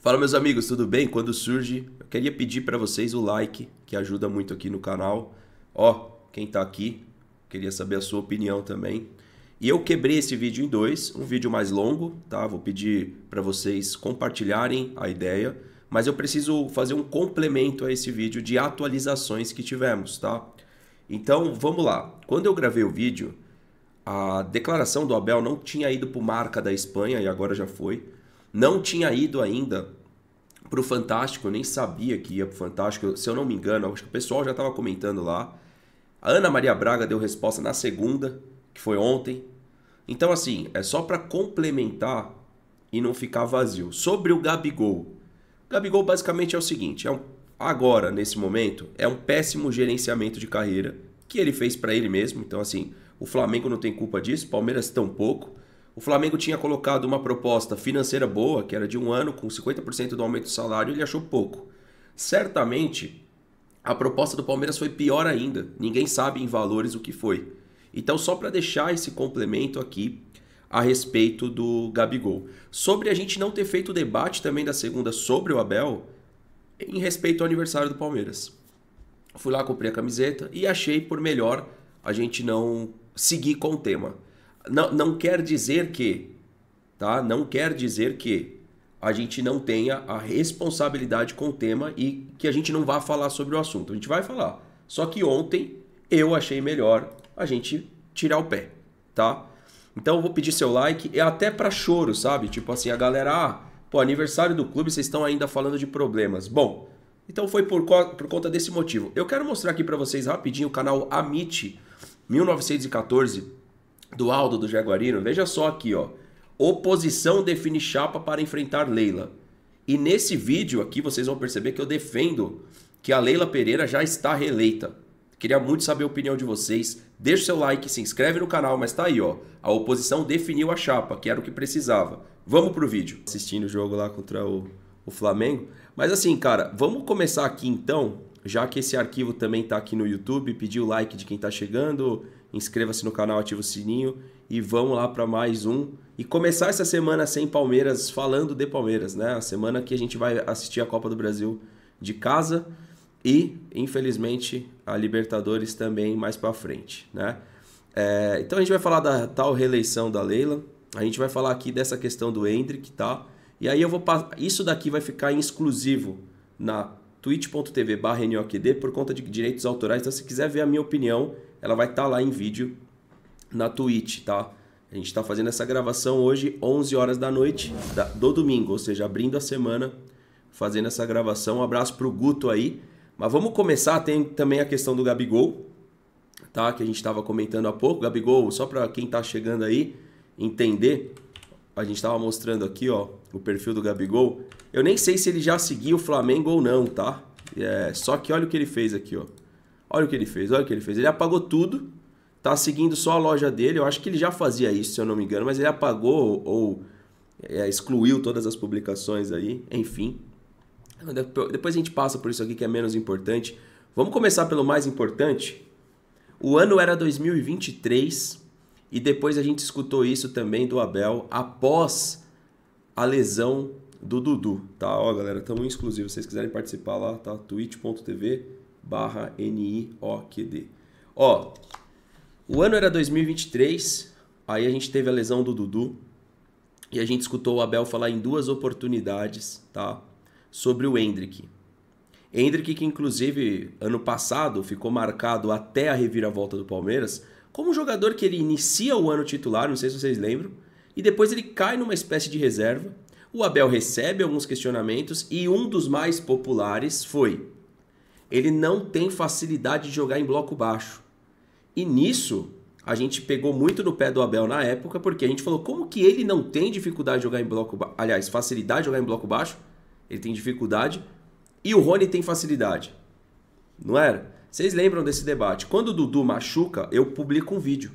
Fala meus amigos, tudo bem? Quando surge, eu queria pedir para vocês o like, que ajuda muito aqui no canal. Ó, quem tá aqui, queria saber a sua opinião também. E eu quebrei esse vídeo em dois, um vídeo mais longo, tá? Vou pedir para vocês compartilharem a ideia, mas eu preciso fazer um complemento a esse vídeo de atualizações que tivemos, tá? Então, vamos lá. Quando eu gravei o vídeo, a declaração do Abel não tinha ido para marca da Espanha e agora já foi não tinha ido ainda pro Fantástico, eu nem sabia que ia pro Fantástico, se eu não me engano, acho que o pessoal já estava comentando lá. A Ana Maria Braga deu resposta na segunda, que foi ontem. Então, assim, é só para complementar e não ficar vazio. Sobre o Gabigol. O Gabigol basicamente é o seguinte: é um, agora, nesse momento, é um péssimo gerenciamento de carreira que ele fez para ele mesmo. Então, assim, o Flamengo não tem culpa disso, Palmeiras tampouco. O Flamengo tinha colocado uma proposta financeira boa, que era de um ano, com 50% do aumento do salário, ele achou pouco. Certamente, a proposta do Palmeiras foi pior ainda. Ninguém sabe em valores o que foi. Então, só para deixar esse complemento aqui a respeito do Gabigol. Sobre a gente não ter feito o debate também da segunda sobre o Abel, em respeito ao aniversário do Palmeiras. Fui lá, comprei a camiseta e achei por melhor a gente não seguir com o tema. Não, não quer dizer que, tá? Não quer dizer que a gente não tenha a responsabilidade com o tema e que a gente não vá falar sobre o assunto. A gente vai falar. Só que ontem eu achei melhor a gente tirar o pé, tá? Então eu vou pedir seu like, é até para choro, sabe? Tipo assim, a galera, ah, pô, aniversário do clube, vocês estão ainda falando de problemas. Bom, então foi por, co por conta desse motivo. Eu quero mostrar aqui para vocês rapidinho o canal Amit 1914 do Aldo do Jaguarino, veja só aqui, ó. Oposição define chapa para enfrentar Leila. E nesse vídeo aqui vocês vão perceber que eu defendo que a Leila Pereira já está reeleita. Queria muito saber a opinião de vocês. Deixa o seu like, se inscreve no canal, mas tá aí, ó. A oposição definiu a chapa, que era o que precisava. Vamos pro vídeo. Assistindo o jogo lá contra o, o Flamengo. Mas assim, cara, vamos começar aqui então, já que esse arquivo também tá aqui no YouTube, pedir o like de quem tá chegando, inscreva-se no canal, ative o sininho e vamos lá para mais um. E começar essa semana sem Palmeiras, falando de Palmeiras, né? A semana que a gente vai assistir a Copa do Brasil de casa e, infelizmente, a Libertadores também mais para frente, né? É, então a gente vai falar da tal reeleição da Leila, a gente vai falar aqui dessa questão do Hendrick, tá? E aí eu vou isso daqui vai ficar exclusivo na twitch.tv barra por conta de direitos autorais. Então, se quiser ver a minha opinião, ela vai estar tá lá em vídeo na Twitch, tá? A gente está fazendo essa gravação hoje, 11 horas da noite do domingo, ou seja, abrindo a semana, fazendo essa gravação. Um abraço pro Guto aí. Mas vamos começar, tem também a questão do Gabigol, tá? Que a gente estava comentando há pouco. Gabigol, só para quem está chegando aí entender, a gente estava mostrando aqui, ó, o perfil do Gabigol. Eu nem sei se ele já seguiu o Flamengo ou não, tá? É, só que olha o que ele fez aqui, ó. Olha o que ele fez, olha o que ele fez. Ele apagou tudo, tá seguindo só a loja dele. Eu acho que ele já fazia isso, se eu não me engano, mas ele apagou ou é, excluiu todas as publicações aí, enfim. Depois a gente passa por isso aqui que é menos importante. Vamos começar pelo mais importante. O ano era 2023. E depois a gente escutou isso também do Abel após a lesão do Dudu, tá? Ó, galera, tamo exclusivo. Se vocês quiserem participar lá, tá? twitch.tv barra NIOQD. Ó, o ano era 2023, aí a gente teve a lesão do Dudu e a gente escutou o Abel falar em duas oportunidades, tá? Sobre o Hendrick. Hendrick que inclusive ano passado ficou marcado até a reviravolta do Palmeiras como um jogador que ele inicia o ano titular, não sei se vocês lembram, e depois ele cai numa espécie de reserva. O Abel recebe alguns questionamentos e um dos mais populares foi: ele não tem facilidade de jogar em bloco baixo. E nisso, a gente pegou muito no pé do Abel na época, porque a gente falou como que ele não tem dificuldade de jogar em bloco baixo. Aliás, facilidade de jogar em bloco baixo, ele tem dificuldade, e o Rony tem facilidade. Não era? Vocês lembram desse debate? Quando o Dudu machuca, eu publico um vídeo.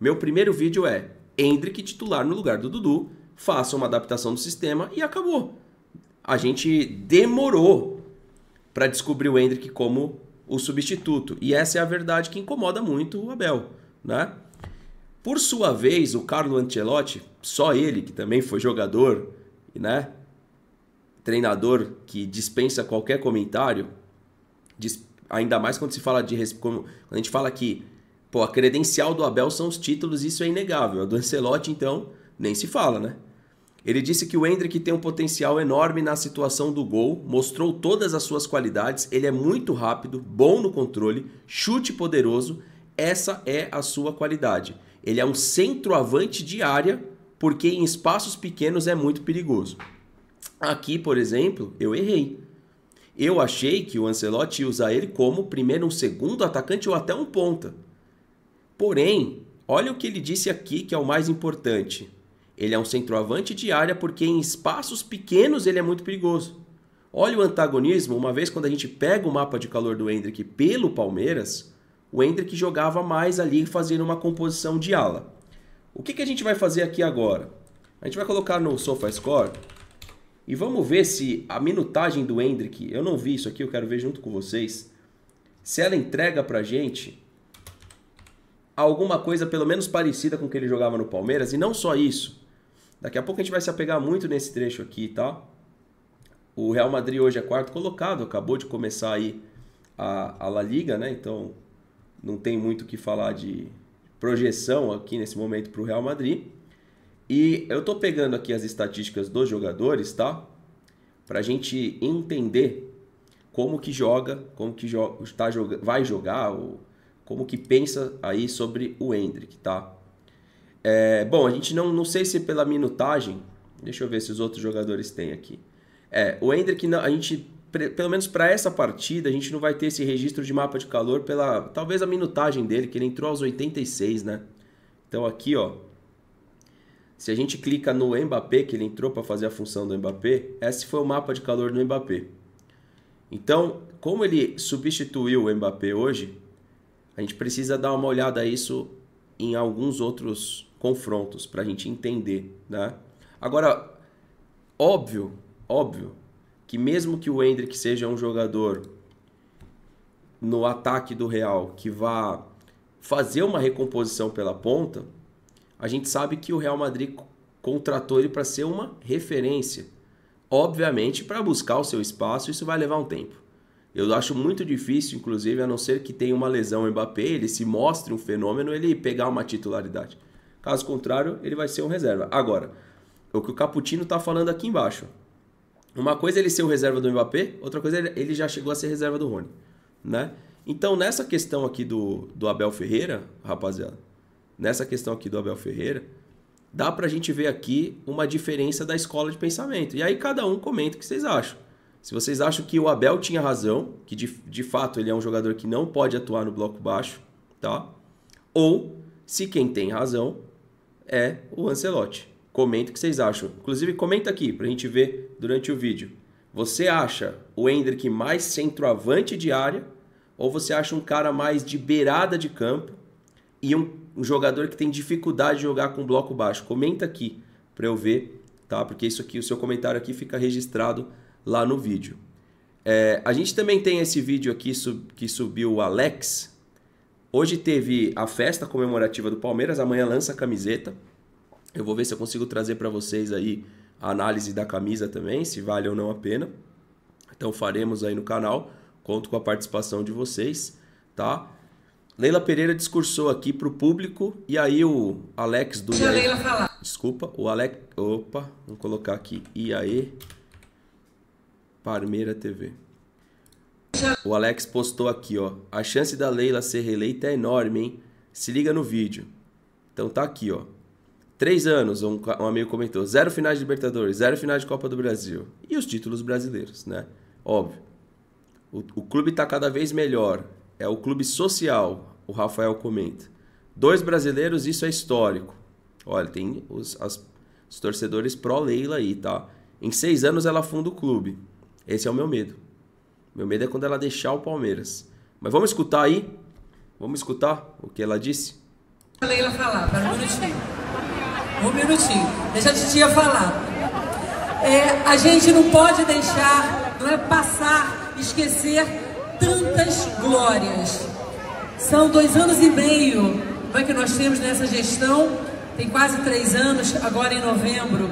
Meu primeiro vídeo é Hendrick titular no lugar do Dudu, faça uma adaptação do sistema e acabou. A gente demorou para descobrir o Hendrick como o substituto. E essa é a verdade que incomoda muito o Abel, né? Por sua vez, o Carlo Ancelotti, só ele que também foi jogador, né? Treinador que dispensa qualquer comentário, dispensa ainda mais quando se fala de como a gente fala que pô, a credencial do Abel são os títulos, isso é inegável. A do Ancelotti então nem se fala, né? Ele disse que o Hendrick tem um potencial enorme na situação do gol, mostrou todas as suas qualidades, ele é muito rápido, bom no controle, chute poderoso, essa é a sua qualidade. Ele é um centroavante de área, porque em espaços pequenos é muito perigoso. Aqui, por exemplo, eu errei. Eu achei que o Ancelotti ia usar ele como primeiro um segundo atacante ou até um ponta. Porém, olha o que ele disse aqui que é o mais importante. Ele é um centroavante de área porque em espaços pequenos ele é muito perigoso. Olha o antagonismo, uma vez quando a gente pega o mapa de calor do Hendrick pelo Palmeiras, o Hendrick jogava mais ali fazendo uma composição de ala. O que, que a gente vai fazer aqui agora? A gente vai colocar no SofaScore e vamos ver se a minutagem do Hendrick, eu não vi isso aqui, eu quero ver junto com vocês, se ela entrega pra gente alguma coisa pelo menos parecida com o que ele jogava no Palmeiras. E não só isso. Daqui a pouco a gente vai se apegar muito nesse trecho aqui, tá? O Real Madrid hoje é quarto colocado, acabou de começar aí a, a La Liga, né? Então não tem muito o que falar de projeção aqui nesse momento para o Real Madrid. E eu estou pegando aqui as estatísticas dos jogadores, tá? Para a gente entender como que joga, como que jo tá, joga vai jogar, ou como que pensa aí sobre o Hendrick, tá? É, bom, a gente não, não sei se pela minutagem, deixa eu ver se os outros jogadores têm aqui. É, o Hendrick, a gente, pelo menos para essa partida, a gente não vai ter esse registro de mapa de calor pela, talvez a minutagem dele, que ele entrou aos 86, né? Então aqui, ó, se a gente clica no Mbappé, que ele entrou para fazer a função do Mbappé, esse foi o mapa de calor do Mbappé. Então, como ele substituiu o Mbappé hoje, a gente precisa dar uma olhada isso em alguns outros confrontos para a gente entender, né? Agora, óbvio, óbvio que mesmo que o Hendrick seja um jogador no ataque do Real que vá fazer uma recomposição pela ponta, a gente sabe que o Real Madrid contratou ele para ser uma referência. Obviamente, para buscar o seu espaço, isso vai levar um tempo. Eu acho muito difícil, inclusive, a não ser que tenha uma lesão em Mbappé, ele se mostre um fenômeno, ele pegar uma titularidade. Caso contrário, ele vai ser um reserva. Agora, o que o Caputino está falando aqui embaixo. Uma coisa é ele ser o reserva do Mbappé, outra coisa é ele já chegou a ser reserva do Rony, né? Então, nessa questão aqui do, do Abel Ferreira, rapaziada, nessa questão aqui do Abel Ferreira, dá para a gente ver aqui uma diferença da escola de pensamento. E aí cada um comenta o que vocês acham. Se vocês acham que o Abel tinha razão, que de, de fato ele é um jogador que não pode atuar no bloco baixo, tá? Ou se quem tem razão é o Ancelotti. Comenta o que vocês acham. Inclusive comenta aqui para a gente ver durante o vídeo. Você acha o Hendrick mais centroavante de área ou você acha um cara mais de beirada de campo e um um jogador que tem dificuldade de jogar com bloco baixo? Comenta aqui para eu ver, tá? Porque isso aqui, o seu comentário aqui fica registrado lá no vídeo. É, a gente também tem esse vídeo aqui sub, que subiu o Alex. Hoje teve a festa comemorativa do Palmeiras, amanhã lança a camiseta. Eu vou ver se eu consigo trazer para vocês aí a análise da camisa também, se vale ou não a pena. Então faremos aí no canal. Conto com a participação de vocês, tá? Leila Pereira discursou aqui para o público e aí o Alex do. Deixa a Leila falar. Desculpa, o Alex. Opa, vou colocar aqui. IAE Parmeira TV. O Alex postou aqui, ó. A chance da Leila ser reeleita é enorme, hein? Se liga no vídeo. Então tá aqui, ó. Três anos, um, um amigo comentou. Zero finais de Libertadores, zero finais de Copa do Brasil. E os títulos brasileiros, né? Óbvio. O, o clube tá cada vez melhor é o clube social, o Rafael comenta. Dois brasileiros, isso é histórico. Olha, tem os, as, os torcedores pró-Leila aí, tá? Em seis anos ela funda o clube. Esse é o meu medo. Meu medo é quando ela deixar o Palmeiras. Mas vamos escutar aí? Vamos escutar o que ela disse? A Leila falar, para um minutinho. Um minutinho. Deixa a titia falar. É, a gente não pode deixar, não é passar, esquecer tantas glórias. São dois anos e meio é que nós temos nessa gestão, tem quase três anos, agora em novembro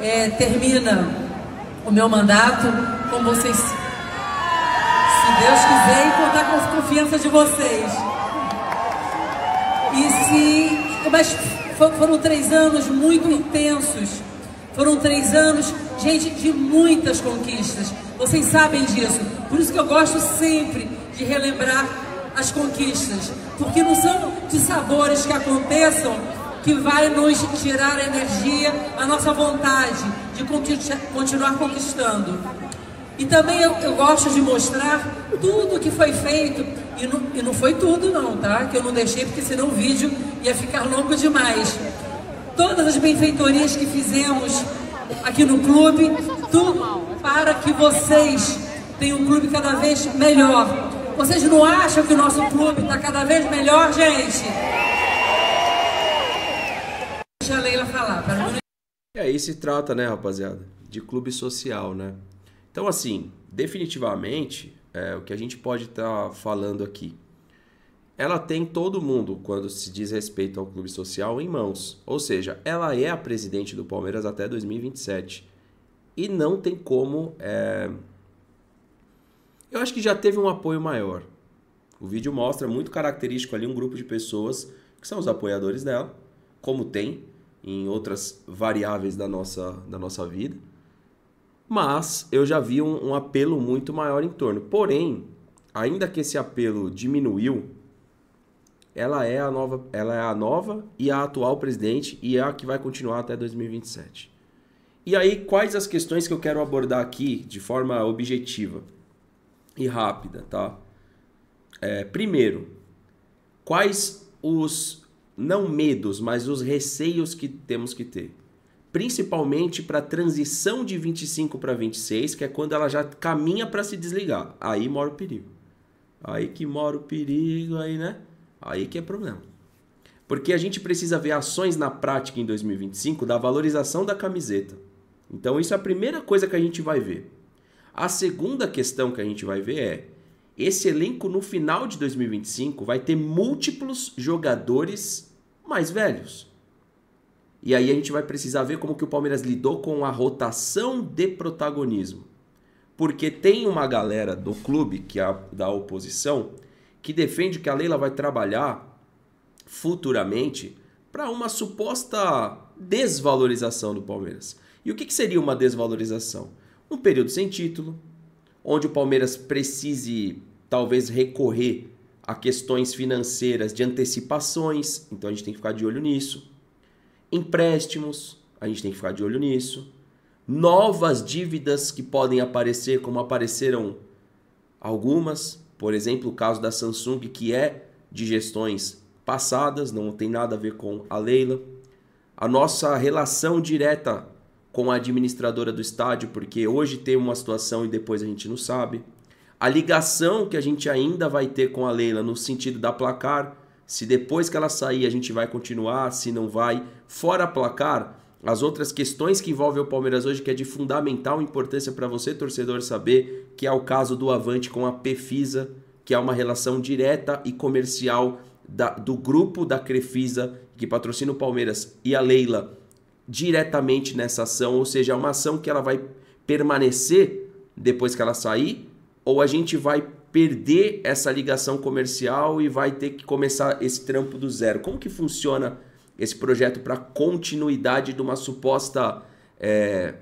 é, termina o meu mandato, como vocês, se Deus quiser, e contar com a confiança de vocês. E se, mas foram três anos muito intensos, foram três anos, gente, de muitas conquistas. Vocês sabem disso. Por isso que eu gosto sempre de relembrar as conquistas. Porque não são de sabores que aconteçam que vai nos tirar a energia, a nossa vontade de continuar conquistando. E também eu, eu gosto de mostrar tudo que foi feito, e não, e não foi tudo não, tá? Que eu não deixei, porque senão o vídeo ia ficar longo demais. Todas as benfeitorias que fizemos aqui no clube, para que vocês tenham um clube cada vez melhor. Vocês não acham que o nosso clube está cada vez melhor, gente? Deixa a Leila falar. Pra... E aí se trata, né, rapaziada? De clube social, né? Então, assim, definitivamente, é, o que a gente pode estar tá falando aqui ela tem todo mundo, quando se diz respeito ao clube social, em mãos. Ou seja, ela é a presidente do Palmeiras até 2027 e não tem como. É... Eu acho que já teve um apoio maior. O vídeo mostra muito característico ali um grupo de pessoas que são os apoiadores dela, como tem em outras variáveis da nossa, da nossa vida. Mas eu já vi um, um apelo muito maior em torno. Porém, ainda que esse apelo diminuiu, ela é a nova, ela é a nova e a atual presidente e é a que vai continuar até 2027. E aí, quais as questões que eu quero abordar aqui de forma objetiva e rápida, tá? É, primeiro, quais os, não medos, mas os receios que temos que ter? Principalmente para a transição de 25 para 26, que é quando ela já caminha para se desligar. Aí mora o perigo. Aí que mora o perigo, aí, né? Aí que é problema. Porque a gente precisa ver ações na prática em 2025 da valorização da camiseta então, isso é a primeira coisa que a gente vai ver. A segunda questão que a gente vai ver é: esse elenco no final de 2025 vai ter múltiplos jogadores mais velhos. E aí a gente vai precisar ver como que o Palmeiras lidou com a rotação de protagonismo. Porque tem uma galera do clube, que é da oposição, que defende que a Leila vai trabalhar futuramente para uma suposta desvalorização do Palmeiras. E o que, que seria uma desvalorização? Um período sem título, onde o Palmeiras precise talvez recorrer a questões financeiras de antecipações, então a gente tem que ficar de olho nisso. Empréstimos, a gente tem que ficar de olho nisso. Novas dívidas que podem aparecer, como apareceram algumas, por exemplo, o caso da Samsung, que é de gestões passadas, não tem nada a ver com a Leila. A nossa relação direta com a administradora do estádio, porque hoje tem uma situação e depois a gente não sabe. A ligação que a gente ainda vai ter com a Leila no sentido da placar, se depois que ela sair a gente vai continuar, se não vai. Fora placar, as outras questões que envolvem o Palmeiras hoje, que é de fundamental importância para você, torcedor, saber, que é o caso do Avante com a Pefisa, que é uma relação direta e comercial da, do grupo da Crefisa, que patrocina o Palmeiras, e a Leila, diretamente nessa ação, ou seja, é uma ação que ela vai permanecer depois que ela sair, ou a gente vai perder essa ligação comercial e vai ter que começar esse trampo do zero. Como que funciona esse projeto para continuidade de uma suposta é,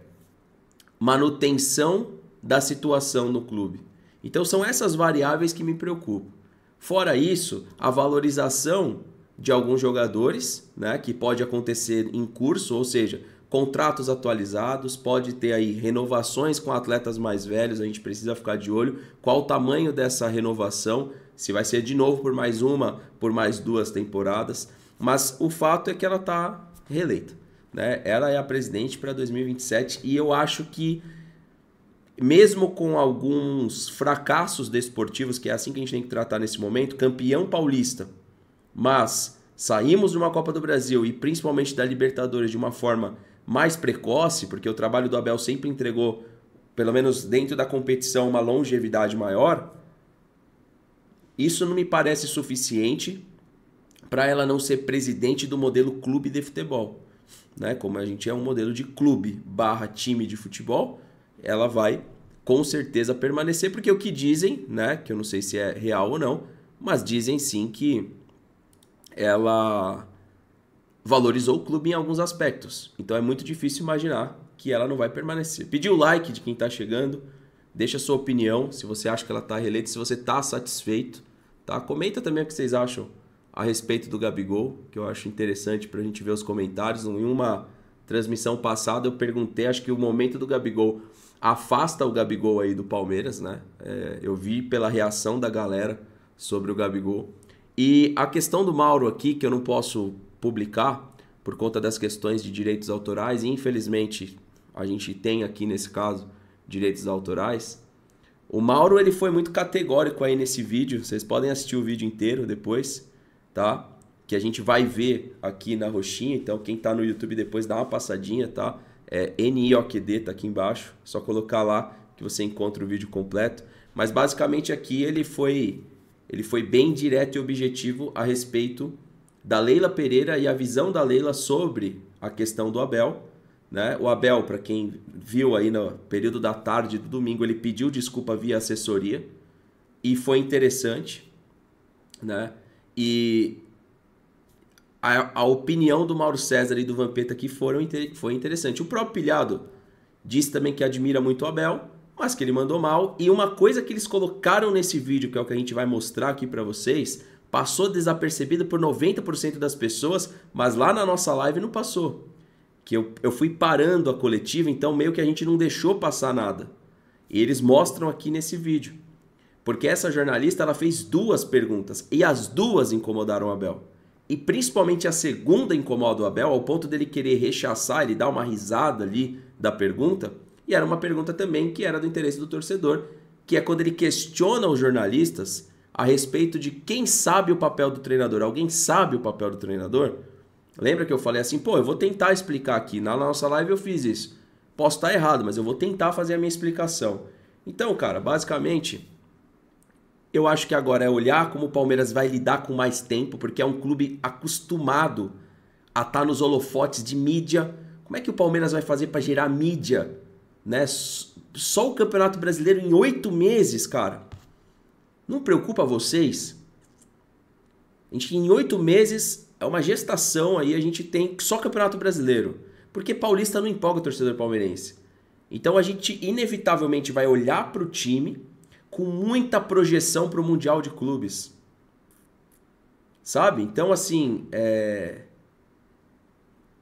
manutenção da situação no clube? Então são essas variáveis que me preocupam. Fora isso, a valorização de alguns jogadores, né, que pode acontecer em curso, ou seja, contratos atualizados, pode ter aí renovações com atletas mais velhos, a gente precisa ficar de olho qual o tamanho dessa renovação, se vai ser de novo por mais uma, por mais duas temporadas, mas o fato é que ela está reeleita, né? Ela é a presidente para 2027 e eu acho que mesmo com alguns fracassos desportivos, que é assim que a gente tem que tratar nesse momento, campeão paulista, mas saímos de uma Copa do Brasil e principalmente da Libertadores de uma forma mais precoce, porque o trabalho do Abel sempre entregou, pelo menos dentro da competição, uma longevidade maior. Isso não me parece suficiente para ela não ser presidente do modelo clube de futebol. Né? Como a gente é um modelo de clube barra time de futebol, ela vai com certeza permanecer, porque o que dizem, né? Que eu não sei se é real ou não, mas dizem sim que ela valorizou o clube em alguns aspectos. Então é muito difícil imaginar que ela não vai permanecer. Pediu o like de quem está chegando, deixa a sua opinião, se você acha que ela está reeleita, se você está satisfeito, tá? Comenta também o que vocês acham a respeito do Gabigol, que eu acho interessante para a gente ver os comentários. Em uma transmissão passada eu perguntei, acho que o momento do Gabigol afasta o Gabigol aí do Palmeiras, né? É, eu vi pela reação da galera sobre o Gabigol e a questão do Mauro aqui, que eu não posso publicar por conta das questões de direitos autorais, e infelizmente a gente tem aqui nesse caso direitos autorais. O Mauro ele foi muito categórico aí nesse vídeo, vocês podem assistir o vídeo inteiro depois, tá? Que a gente vai ver aqui na roxinha, então quem tá no YouTube depois dá uma passadinha, tá? É NIOQD tá aqui embaixo, só colocar lá que você encontra o vídeo completo. Mas basicamente aqui ele foi ele foi bem direto e objetivo a respeito da Leila Pereira e a visão da Leila sobre a questão do Abel. Né? O Abel, para quem viu aí no período da tarde do domingo, ele pediu desculpa via assessoria e foi interessante. Né? E a, a opinião do Mauro César e do Vampeta aqui foram, foi interessante. O próprio Pilhado disse também que admira muito o Abel mas que ele mandou mal. E uma coisa que eles colocaram nesse vídeo, que é o que a gente vai mostrar aqui para vocês, passou desapercebido por 90% das pessoas, mas lá na nossa live não passou. Que eu, eu fui parando a coletiva, então meio que a gente não deixou passar nada. E eles mostram aqui nesse vídeo. Porque essa jornalista ela fez duas perguntas e as duas incomodaram o Abel. E principalmente a segunda incomoda o Abel ao ponto dele querer rechaçar, ele dá uma risada ali da pergunta era uma pergunta também que era do interesse do torcedor, que é quando ele questiona os jornalistas a respeito de quem sabe o papel do treinador. Alguém sabe o papel do treinador? Lembra que eu falei assim, pô, eu vou tentar explicar aqui. Na nossa live eu fiz isso. Posso estar errado, mas eu vou tentar fazer a minha explicação. Então, cara, basicamente, eu acho que agora é olhar como o Palmeiras vai lidar com mais tempo, porque é um clube acostumado a estar tá nos holofotes de mídia. Como é que o Palmeiras vai fazer para gerar mídia né? Só o Campeonato Brasileiro em oito meses, cara. Não preocupa vocês? A gente em oito meses é uma gestação aí, a gente tem só Campeonato Brasileiro. Porque paulista não empolga o torcedor palmeirense. Então a gente inevitavelmente vai olhar para o time com muita projeção para o Mundial de Clubes. Sabe? Então, assim, é...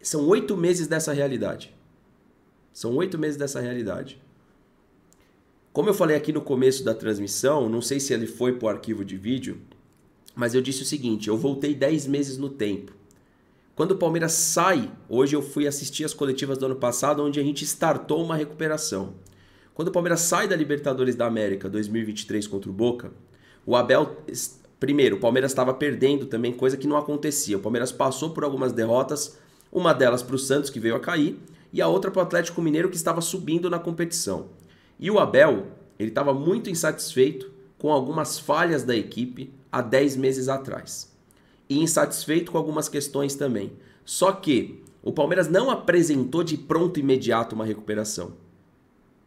são oito meses dessa realidade. São oito meses dessa realidade. Como eu falei aqui no começo da transmissão, não sei se ele foi para o arquivo de vídeo, mas eu disse o seguinte: eu voltei dez meses no tempo. Quando o Palmeiras sai, hoje eu fui assistir as coletivas do ano passado, onde a gente startou uma recuperação. Quando o Palmeiras sai da Libertadores da América 2023 contra o Boca, o Abel. Primeiro, o Palmeiras estava perdendo também, coisa que não acontecia. O Palmeiras passou por algumas derrotas, uma delas para o Santos, que veio a cair, e a outra para o Atlético Mineiro que estava subindo na competição. E o Abel, ele estava muito insatisfeito com algumas falhas da equipe há 10 meses atrás. E insatisfeito com algumas questões também. Só que o Palmeiras não apresentou de pronto e imediato uma recuperação.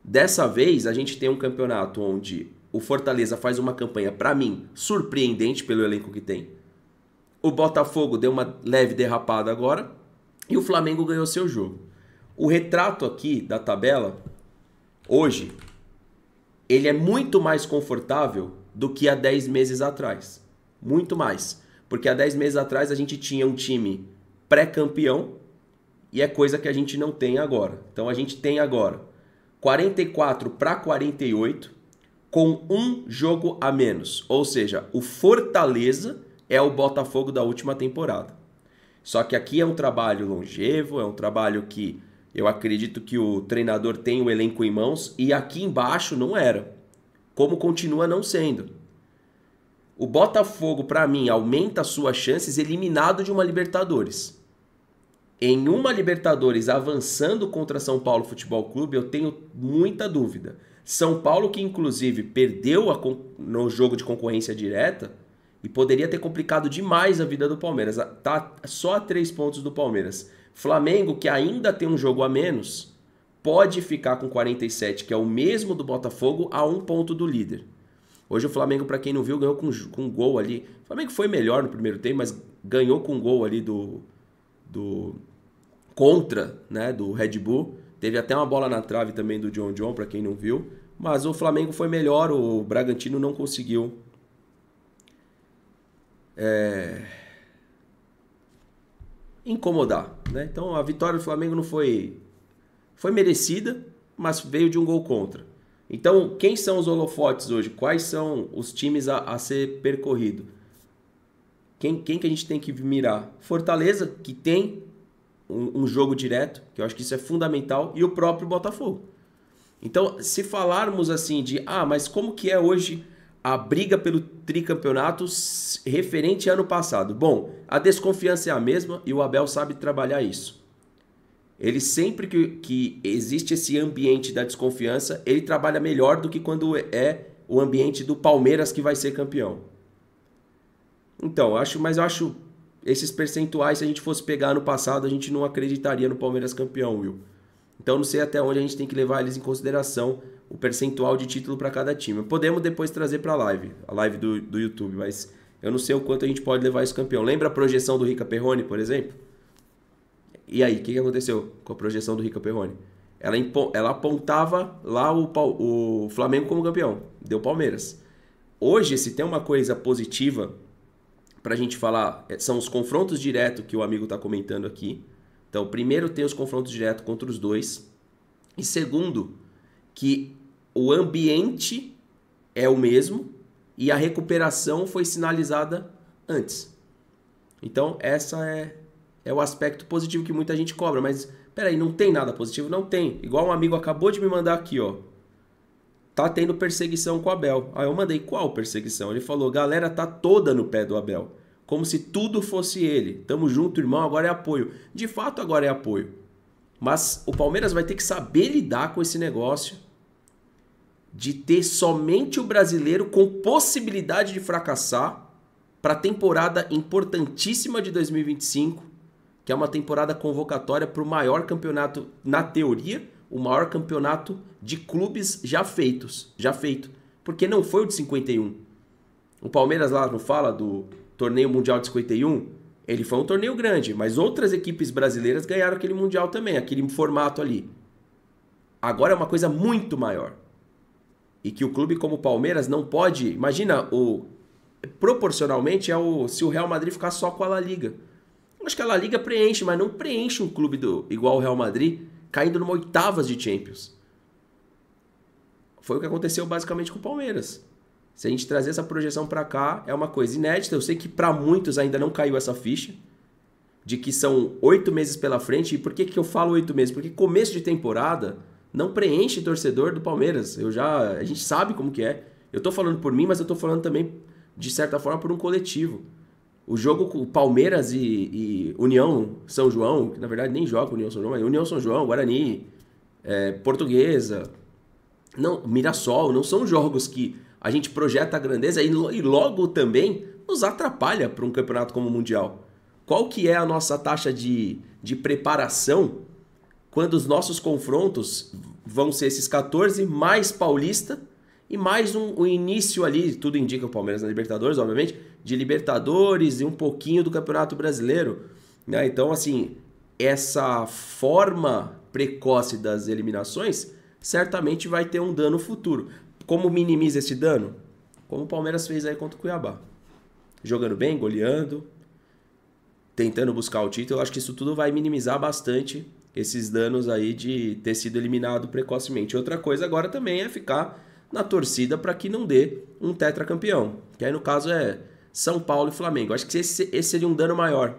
Dessa vez, a gente tem um campeonato onde o Fortaleza faz uma campanha, para mim, surpreendente pelo elenco que tem. O Botafogo deu uma leve derrapada agora e o Flamengo ganhou seu jogo. O retrato aqui da tabela, hoje, ele é muito mais confortável do que há 10 meses atrás. Muito mais. Porque há 10 meses atrás a gente tinha um time pré-campeão e é coisa que a gente não tem agora. Então a gente tem agora 44 para 48 com um jogo a menos. Ou seja, o Fortaleza é o Botafogo da última temporada. Só que aqui é um trabalho longevo, é um trabalho que eu acredito que o treinador tem o elenco em mãos e aqui embaixo não era. Como continua não sendo. O Botafogo, para mim, aumenta suas chances eliminado de uma Libertadores. Em uma Libertadores avançando contra São Paulo Futebol Clube, eu tenho muita dúvida. São Paulo, que inclusive perdeu a, no jogo de concorrência direta, e poderia ter complicado demais a vida do Palmeiras. Tá só a três pontos do Palmeiras. Flamengo, que ainda tem um jogo a menos, pode ficar com 47, que é o mesmo do Botafogo, a um ponto do líder. Hoje o Flamengo, para quem não viu, ganhou com, com um gol ali. O Flamengo foi melhor no primeiro tempo, mas ganhou com um gol ali do. do contra, né, do Red Bull. Teve até uma bola na trave também do John John, para quem não viu. Mas o Flamengo foi melhor, o Bragantino não conseguiu é, incomodar. Né? Então a vitória do Flamengo não foi, foi merecida, mas veio de um gol contra. Então, quem são os holofotes hoje? Quais são os times a, a ser percorrido? Quem, quem que a gente tem que mirar? Fortaleza, que tem um, um jogo direto, que eu acho que isso é fundamental, e o próprio Botafogo. Então, se falarmos assim de, ah, mas como que é hoje a briga pelo tricampeonato referente ano passado. Bom, a desconfiança é a mesma e o Abel sabe trabalhar isso. Ele sempre que, que existe esse ambiente da desconfiança, ele trabalha melhor do que quando é o ambiente do Palmeiras que vai ser campeão. Então, acho, mas eu acho esses percentuais, se a gente fosse pegar no passado, a gente não acreditaria no Palmeiras campeão, Will. Então não sei até onde a gente tem que levar eles em consideração o percentual de título para cada time. Podemos depois trazer para a live, a live do, do YouTube, mas eu não sei o quanto a gente pode levar esse campeão. Lembra a projeção do Rica Perrone, por exemplo? E aí, o que, que aconteceu com a projeção do Rica Perrone? Ela, ela apontava lá o, o Flamengo como campeão, deu Palmeiras. Hoje, se tem uma coisa positiva para a gente falar, é, são os confrontos direto que o amigo está comentando aqui. Então, primeiro tem os confrontos direto contra os dois. E segundo, que o ambiente é o mesmo e a recuperação foi sinalizada antes. Então, essa é, é o aspecto positivo que muita gente cobra, mas peraí, não tem nada positivo? Não tem. Igual um amigo acabou de me mandar aqui, ó. Tá tendo perseguição com o Abel. Aí eu mandei qual perseguição? Ele falou: galera, tá toda no pé do Abel. Como se tudo fosse ele. Tamo junto, irmão, agora é apoio. De fato, agora é apoio. Mas o Palmeiras vai ter que saber lidar com esse negócio de ter somente o brasileiro com possibilidade de fracassar para a temporada importantíssima de 2025, que é uma temporada convocatória para o maior campeonato, na teoria, o maior campeonato de clubes já feitos, já feito, porque não foi o de 51. O Palmeiras lá não fala do torneio mundial de 51, ele foi um torneio grande, mas outras equipes brasileiras ganharam aquele mundial também, aquele formato ali. Agora é uma coisa muito maior e que o clube como o Palmeiras não pode. Imagina o proporcionalmente é o se o Real Madrid ficar só com a La Liga. Acho que a La Liga preenche, mas não preenche um clube do igual o Real Madrid caindo numa oitavas de Champions. Foi o que aconteceu basicamente com o Palmeiras. Se a gente trazer essa projeção para cá, é uma coisa inédita. Eu sei que para muitos ainda não caiu essa ficha de que são oito meses pela frente. E por que, que eu falo oito meses? Porque começo de temporada não preenche torcedor do Palmeiras. Eu já, a gente sabe como que é. Eu tô falando por mim, mas eu tô falando também de certa forma por um coletivo. O jogo com Palmeiras e, e, União São João, que na verdade nem joga União São João, mas é União São João, Guarani, é, Portuguesa, não, Mirassol, não são jogos que a gente projeta a grandeza e, e logo também nos atrapalha para um campeonato como o Mundial. Qual que é a nossa taxa de, de preparação quando os nossos confrontos vão ser esses 14, mais Paulista e mais um, um início ali, tudo indica o Palmeiras na Libertadores, obviamente, de Libertadores e um pouquinho do Campeonato Brasileiro. Né? Então, assim, essa forma precoce das eliminações certamente vai ter um dano futuro. Como minimiza esse dano? Como o Palmeiras fez aí contra o Cuiabá. Jogando bem, goleando, tentando buscar o título, acho que isso tudo vai minimizar bastante esses danos aí de ter sido eliminado precocemente. Outra coisa agora também é ficar na torcida para que não dê um tetracampeão, que aí no caso é São Paulo e Flamengo. Acho que esse, esse seria um dano maior,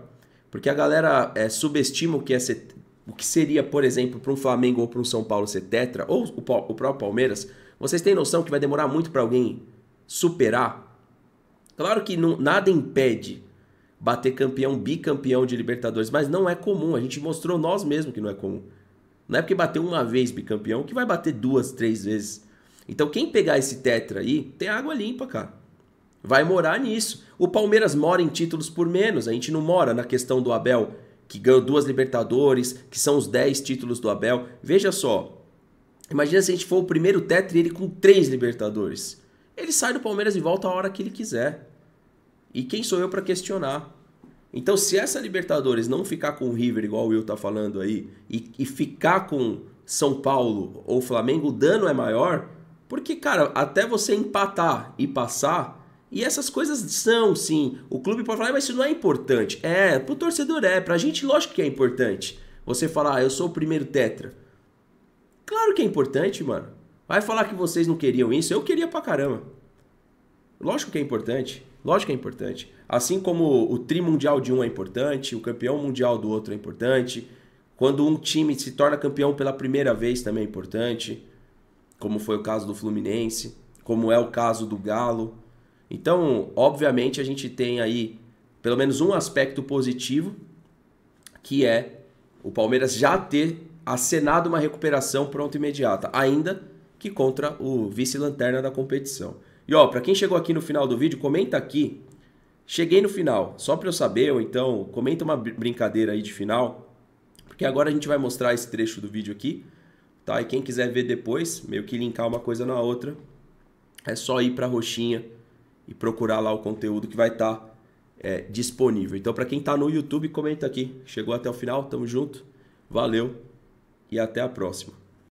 porque a galera é, subestima o que, é ser, o que seria, por exemplo, para um Flamengo ou para um São Paulo ser tetra, ou o, o próprio Palmeiras. Vocês têm noção que vai demorar muito para alguém superar? Claro que não, nada impede bater campeão, bicampeão de Libertadores, mas não é comum. A gente mostrou nós mesmos que não é comum. Não é porque bateu uma vez bicampeão que vai bater duas, três vezes. Então quem pegar esse tetra aí, tem água limpa, cara. Vai morar nisso. O Palmeiras mora em títulos por menos. A gente não mora na questão do Abel, que ganhou duas Libertadores, que são os dez títulos do Abel. Veja só. Imagina se a gente for o primeiro tetra e ele com três Libertadores. Ele sai do Palmeiras e volta a hora que ele quiser. E quem sou eu para questionar? Então, se essa Libertadores não ficar com o River, igual o Will tá falando aí, e, e ficar com São Paulo ou Flamengo, o dano é maior, porque, cara, até você empatar e passar, e essas coisas são, sim. O clube pode falar, mas isso não é importante. É, pro torcedor é. Pra gente, lógico que é importante. Você falar, ah, eu sou o primeiro tetra. Claro que é importante, mano. Vai falar que vocês não queriam isso? Eu queria pra caramba. Lógico que é importante. Lógico que é importante. Assim como o tri mundial de um é importante, o campeão mundial do outro é importante. Quando um time se torna campeão pela primeira vez também é importante, como foi o caso do Fluminense, como é o caso do Galo. Então, obviamente, a gente tem aí pelo menos um aspecto positivo, que é o Palmeiras já ter acenado uma recuperação pronta e imediata, ainda que contra o vice-lanterna da competição. E ó, para quem chegou aqui no final do vídeo, comenta aqui. Cheguei no final, só para eu saber, ou então comenta uma brincadeira aí de final, porque agora a gente vai mostrar esse trecho do vídeo aqui, tá? E quem quiser ver depois, meio que linkar uma coisa na outra, é só ir para roxinha e procurar lá o conteúdo que vai estar tá, é, disponível. Então, para quem está no YouTube, comenta aqui. Chegou até o final, tamo junto, valeu e até a próxima.